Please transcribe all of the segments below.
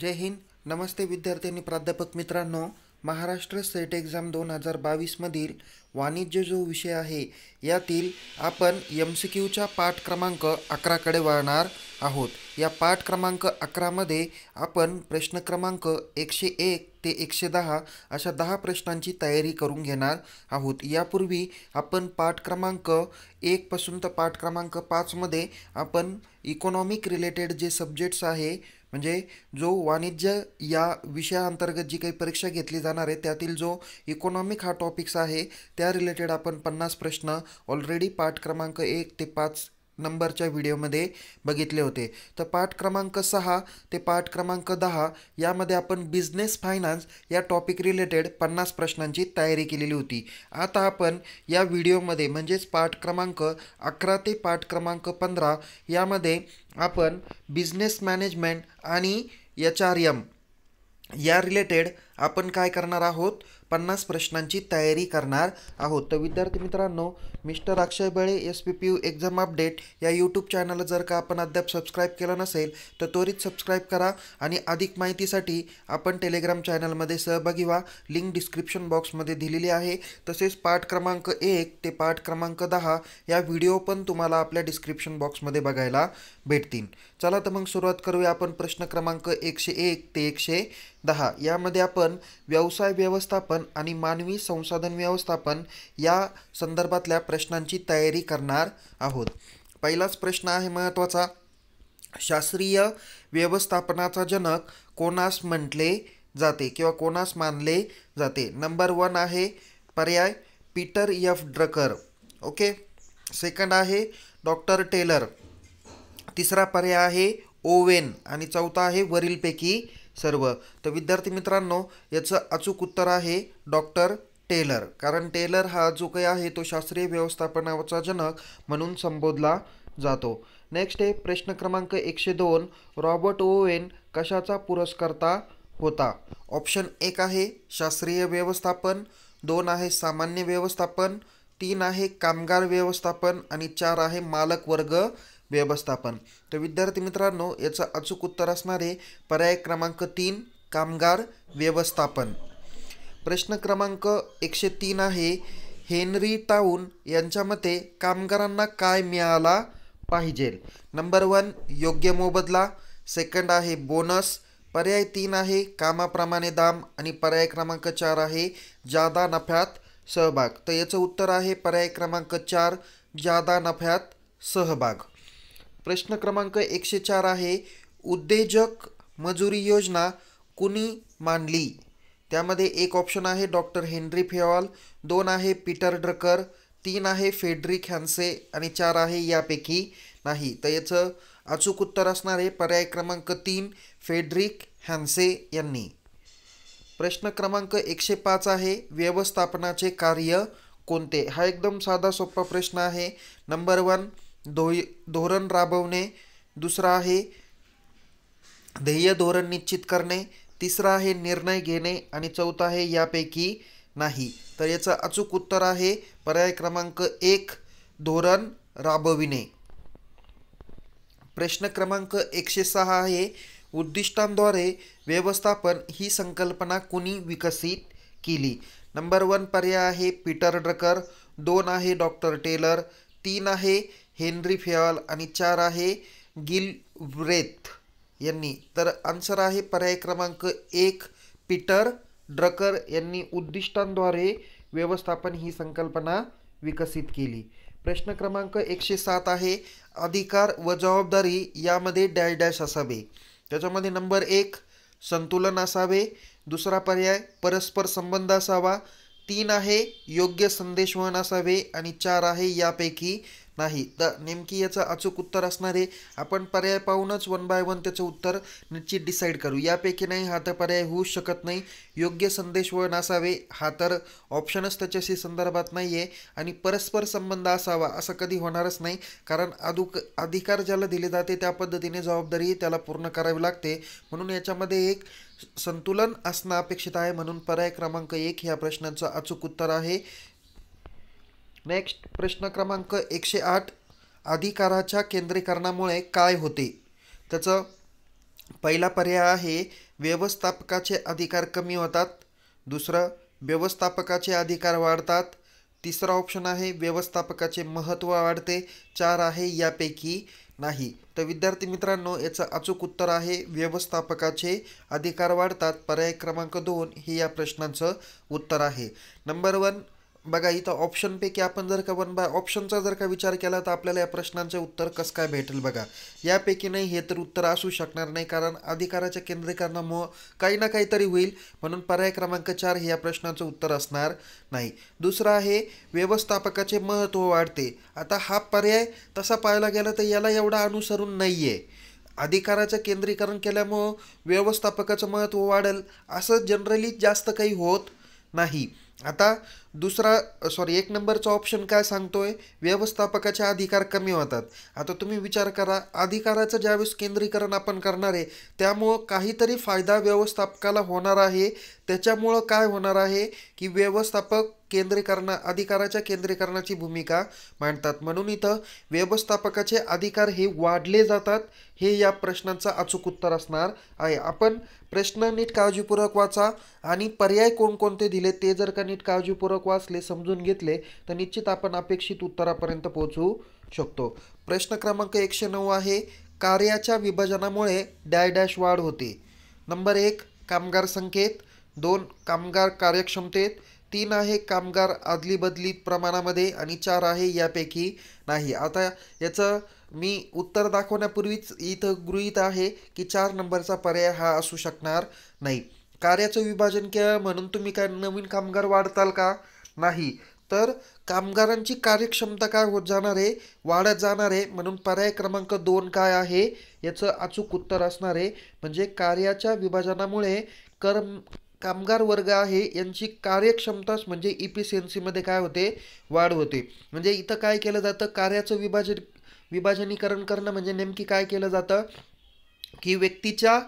जय हिंद नमस्ते विद्यार्थ्यांनी प्राध्यापक मित्रांनो महाराष्ट्र सेट एक्झाम दोन हजार बावीसमधील वाणिज्य जो विषय आहे यातील आपण एम सी क्यूच्या पाठ क्रमांक अकराकडे वळणार आहोत या पाठ क्रमांक अकरामध्ये आपण प्रश्न क्रमांक एकशे एक ते एकशे दहा अशा दहा प्रश्नांची तयारी करून घेणार आहोत यापूर्वी आपण पाठ क्रमांक एकपासून तर पाठ क्रमांक पाचमध्ये आपण इकॉनॉमिक रिलेटेड जे सब्जेक्ट्स आहे म्हणजे जो वाणिज्य या विषयाअंतर्गत जी काही परीक्षा घेतली जाणार आहे त्यातील जो इकॉनॉमिक हा टॉपिक्स आहे त्या रिलेटेड आपण पन्नास प्रश्न ऑलरेडी पाठ क्रमांक एक ते पाच नंबरच्या व्हिडिओमध्ये बघितले होते तर पाठ क्रमांक सहा ते पाठ क्रमांक दहा यामध्ये आपण बिझनेस फायनान्स या टॉपिक रिलेटेड पन्नास प्रश्नांची तयारी केलेली होती आता आपण या व्हिडिओमध्ये म्हणजेच पाठ क्रमांक अकरा ते पाठ क्रमांक पंधरा यामध्ये आपण बिझनेस मॅनेजमेंट आणि एच आर एम या रिलेटेड आपण काय करणार आहोत पन्नास प्रश्नांची तयारी करणार आहोत तर विद्यार्थी मित्रांनो mister Akshay Bale S P P U exam update या यूट्यूब चॅनलला जर का आपण अद्याप सबस्क्राईब केलं नसेल तर त्वरित सबस्क्राईब करा आणि अधिक माहितीसाठी आपण टेलिग्राम चॅनलमध्ये सहभागी व्हा लिंक डिस्क्रिप्शन बॉक्समध्ये दिलेली आहे तसेच पाठ क्रमांक एक ते पाठ क्रमांक दहा या व्हिडिओ पण तुम्हाला आपल्या डिस्क्रिप्शन बॉक्समध्ये बघायला भेटतील चला तर मग सुरुवात करूया आपण प्रश्न क्रमांक एकशे एक ते एकशे दहा यामध्ये आपण व्यवसाय व्यवस्थापन आणि मानवी संसाधन व्यवस्थापन या संदर्भातल्या प्रश्नांची तयारी करणार आहोत पहिलाच प्रश्न आहे महत्त्वाचा शास्त्रीय व्यवस्थापनाचा जनक कोणास म्हटले जाते किंवा कोणास मानले जाते नंबर वन आहे पर्याय Peter F Drucker okay second आहे डॉक्टर टेलर तिसरा पर्याय आहे ओवेन आणि चौथा आहे वरीलपैकी सर्व तर विद्यार्थी मित्रांनो याचं अचूक उत्तर आहे डॉक्टर टेलर कारण टेलर हा जो काही आहे तो शास्त्रीय व्यवस्थापनाचा जनक म्हणून संबोधला जातो नेक्स्ट आहे प्रश्न क्रमांक एकशे दोन रॉबर्ट ओवेन कशाचा पुरस्कर्ता होता ऑप्शन एक आहे शास्त्रीय व्यवस्थापन दोन आहे सामान्य व्यवस्थापन तीन आहे कामगार व्यवस्थापन आणि चार आहे मालक वर्ग व्यवस्थापन तर विद्यार्थी मित्रांनो याचं अचूक उत्तर असणारे पर्याय क्रमांक तीन कामगार व्यवस्थापन प्रश्न क्रमांक एकशे तीन आहे हेनरी टाऊन यांच्या मते कामगारांना काय मिळाला पाहिजे नंबर वन योग्य मोबदला सेकंड आहे बोनस पर्याय तीन आहे कामाप्रमाणे दाम आणि पर्याय क्रमांक चार आहे जादा नफ्यात सहभाग तर याचं उत्तर आहे पर्याय क्रमांक चार जादा नफ्यात सहभाग प्रश्न क्रमांक एकशे चार आहे उद्योजक मजुरी योजना कुणी मांडली त्यामध्ये एक ऑप्शन आहे डॉक्टर हेनरी फेवाल दोन आहे पीटर ड्रकर तीन आहे फेडरिक हॅन्से आणि चार आहे यापैकी नाही तर याचं अचूक उत्तर असणार आहे पर्याय क्रमांक तीन फेडरिक हॅन्से यांनी प्रश्न क्रमांक एकशे पाच आहे व्यवस्थापनाचे कार्य कोणते हा एकदम साधा सोपा प्रश्न आहे नंबर वन दोय धोरण राबवणे दुसरा आहे ध्येय धोरण निश्चित करणे तिसरा आहे निर्णय घेणे आणि चौथा आहे यापैकी नाही तर याचं अचूक उत्तर आहे पर्याय क्रमांक एक धोरण राबविणे प्रश्न क्रमांक एकशे सहा आहे उद्दिष्टांद्वारे व्यवस्थापन ही संकल्पना कुणी विकसित केली नंबर वन पर्याय आहे पीटर ड्रकर दोन आहे डॉक्टर टेलर तीन आहे हेनरी फेवाल आणि चार आहे गिल व्रेथ यांनी तर आन्सर आहे पर्याय क्रमांक एक पीटर ड्रकर यांनी उद्दिष्टांद्वारे व्यवस्थापन ही संकल्पना विकसित केली प्रश्न क्रमांक एकशे सात आहे अधिकार व जबाबदारी यामध्ये डॅश डॅश असावे त्याच्यामध्ये नंबर एक संतुलन असावे दुसरा पर्याय परस्पर संबंध असावा तीन आहे योग्य संदेशवहन असावे आणि चार आहे यापैकी नाही तर नेमकी याचं अचूक उत्तर असणार आहे आपण पर्याय पाहूनच वन बाय वन त्याचं उत्तर निश्चित डिसाईड करू यापैकी नाही हा तर पर्याय होऊ शकत नाही योग्य संदेश वळण असावे हा तर ऑप्शनच त्याच्याशी संदर्भात नाही आहे आणि परस्पर संबंध असावा असं कधी होणारच नाही कारण अधुक अधिकार ज्याला दिले जाते त्या पद्धतीने जबाबदारी त्याला पूर्ण करावी लागते म्हणून याच्यामध्ये एक संतुलन असणं अपेक्षित आहे म्हणून पर्याय क्रमांक एक ह्या प्रश्नाचं अचूक उत्तर आहे नेक्स्ट प्रश्न क्रमांक एकशे आठ अधिकाराच्या केंद्रीकरणामुळे काय होते त्याचं पहिला पर्याय आहे व्यवस्थापकाचे अधिकार कमी होतात दुसरं व्यवस्थापकाचे अधिकार वाढतात तिसरा ऑप्शन आहे व्यवस्थापकाचे महत्त्व वाढते चार आहे यापैकी नाही तर विद्यार्थी मित्रांनो याचं अचूक उत्तर आहे व्यवस्थापकाचे अधिकार वाढतात पर्याय क्रमांक दोन हे या प्रश्नांचं उत्तर आहे नंबर वन बघा इथं ऑप्शनपैकी आपण जर का वन बाय ऑप्शनचा जर का विचार केला तर आपल्याला या प्रश्नांचे उत्तर कसं काय भेटेल बघा यापैकी नाही हे तर उत्तर असू शकणार नाही कारण अधिकाराच्या केंद्रीकरणामुळं काही ना काहीतरी होईल म्हणून पर्याय क्रमांक चार हे या प्रश्नाचं उत्तर असणार नाही दुसरं आहे व्यवस्थापकाचे महत्त्व वाढते आता हा पर्याय तसा पाहायला गेला तर याला एवढा अनुसरून नाही आहे अधिकाराचं केंद्रीकरण केल्यामुळं व्यवस्थापकाचं महत्त्व वाढेल असं जनरली जास्त काही होत नाही आता दुसरा सॉरी एक नंबरचा ऑप्शन काय सांगतो सांगतोय व्यवस्थापकाचे अधिकार कमी होतात आता तुम्ही विचार करा अधिकाराचं ज्यावेळेस केंद्रीकरण आपण करणार आहे त्यामुळं काहीतरी फायदा व्यवस्थापकाला होणार आहे त्याच्यामुळं काय होणार आहे की व्यवस्थापक केंद्रीकरण अधिकाराच्या केंद्रीकरणाची भूमिका मांडतात म्हणून इथं व्यवस्थापकाचे अधिकार हे वाढले जातात हे या प्रश्नांचं अचूक उत्तर असणार आहे आपण प्रश्न नीट काळजीपूर्वक वाचा आणि पर्याय कोणकोणते दिले ते जर का नीट काळजीपूर्वक वाचले समजून घेतले तर निश्चित आपण अपेक्षित उत्तरापर्यंत पोहोचू शकतो प्रश्न क्रमांक एकशे नऊ आहे कार्याच्या विभाजनामुळे डॅश वाढ होते नंबर एक कामगार संकेत दोन कामगार कार्यक्षमतेत तीन आहे कामगार आदली बदली प्रमाणामध्ये आणि चार आहे यापैकी नाही आता याचं मी उत्तर दाखवण्यापूर्वीच इथं गृहीत आहे की चार नंबरचा पर्याय हा असू शकणार नाही कार्याचं विभाजन केलं म्हणून तुम्ही काय नवीन कामगार वाढताल का नाही तर कामगारांची कार्यक्षमता काय होत जाणार आहे वाढत जाणार आहे म्हणून पर्याय क्रमांक दोन काय आहे याचं अचूक उत्तर असणार आहे म्हणजे कार्याच्या विभाजनामुळे कर्म कामगार वर्ग आहे यांची कार्यक्षमताच म्हणजे सीमध्ये e काय होते वाढ होते म्हणजे इथं काय केलं जातं कार्याचं विभाजन विभाजनीकरण करणं म्हणजे नेमकी काय केलं जातं की व्यक्तीच्या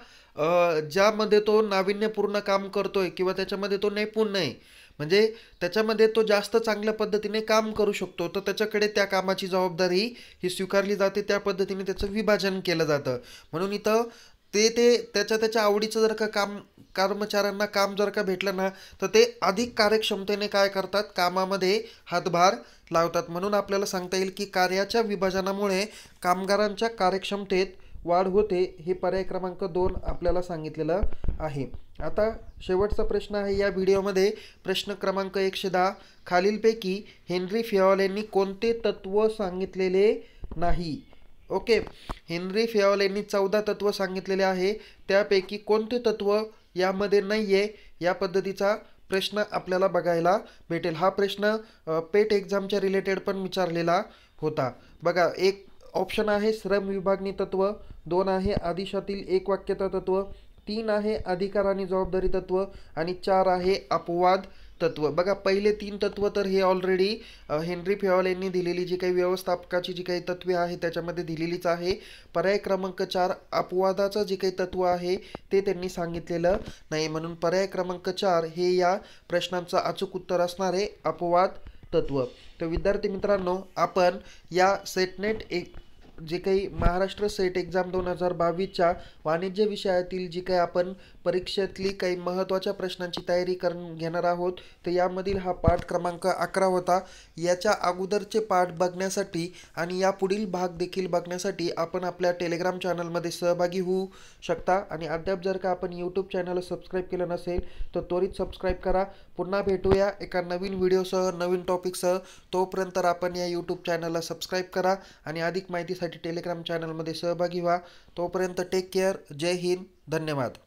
ज्यामध्ये तो नाविन्यपूर्ण काम करतोय किंवा त्याच्यामध्ये तो नैपुण्य आहे म्हणजे त्याच्यामध्ये तो जास्त चांगल्या पद्धतीने काम करू शकतो तर त्याच्याकडे त्या कामाची जबाबदारी ही स्वीकारली जाते त्या पद्धतीने त्याचं विभाजन केलं जातं म्हणून इथं ते ते त्याच्या त्याच्या आवडीचं जर का काम कर्मचाऱ्यांना काम जर का भेटलं ना तर ते अधिक कार्यक्षमतेने काय करतात कामामध्ये हातभार लावतात म्हणून आपल्याला सांगता येईल की कार्याच्या विभाजनामुळे कामगारांच्या कार्यक्षमतेत वाढ होते हे पर्याय क्रमांक दोन आपल्याला सांगितलेलं आहे आता शेवटचा प्रश्न आहे या व्हिडिओमध्ये प्रश्न क्रमांक एकशे दहा खालीलपैकी हेनरी फिओल यांनी कोणते तत्त्व सांगितलेले नाही ओके हेनरी फेऑल यांनी चौदा तत्व सांगितलेले आहे त्यापैकी कोणते तत्त्व यामध्ये नाही आहे या पद्धतीचा प्रश्न आपल्याला बघायला भेटेल हा प्रश्न पेट एक्झामच्या रिलेटेड पण विचारलेला होता बघा एक ऑप्शन आहे श्रम विभागणी तत्व दोन आहे आदिशातील एक वाक्यता तत्त्व तीन आहे अधिकार आणि जबाबदारी तत्व आणि चार आहे अपवाद तत्व बघा पहिले तीन तत्व तर हे ऑलरेडी हेनरी फेवाल यांनी दिलेली जी काही व्यवस्थापकाची जी काही तत्वे आहे त्याच्यामध्ये दिलेलीच आहे पर्याय क्रमांक चार अपवादाचं जे काही तत्व आहे ते त्यांनी सांगितलेलं नाही म्हणून पर्याय क्रमांक चार हे या प्रश्नांचं अचूक उत्तर असणारे अपवाद तत्व तर विद्यार्थी मित्रांनो आपण या सेटनेट एक जे काही महाराष्ट्र सेट एक्झाम दोन हजार बावीसच्या वाणिज्य विषयातील जी काही आपण परीक्षेतली काही महत्त्वाच्या प्रश्नांची तयारी करून घेणार आहोत तर यामधील हा पाठ क्रमांक अकरा होता याच्या अगोदरचे पाठ बघण्यासाठी आणि यापुढील भाग देखील बघण्यासाठी आपण आपल्या टेलिग्राम चॅनलमध्ये सहभागी होऊ शकता आणि अद्याप जर का आपण यूट्यूब चॅनलला सबस्क्राईब केलं नसेल तर त्वरित सबस्क्राईब करा पुन्हा भेटूया एका नवीन व्हिडिओसह नवीन टॉपिकसह तोपर्यंत आपण या यूट्यूब चॅनलला सबस्क्राईब करा आणि अधिक माहिती टेलिग्राम चॅनलमध्ये सहभागी व्हा तोपर्यंत टेक केअर जय हिंद धन्यवाद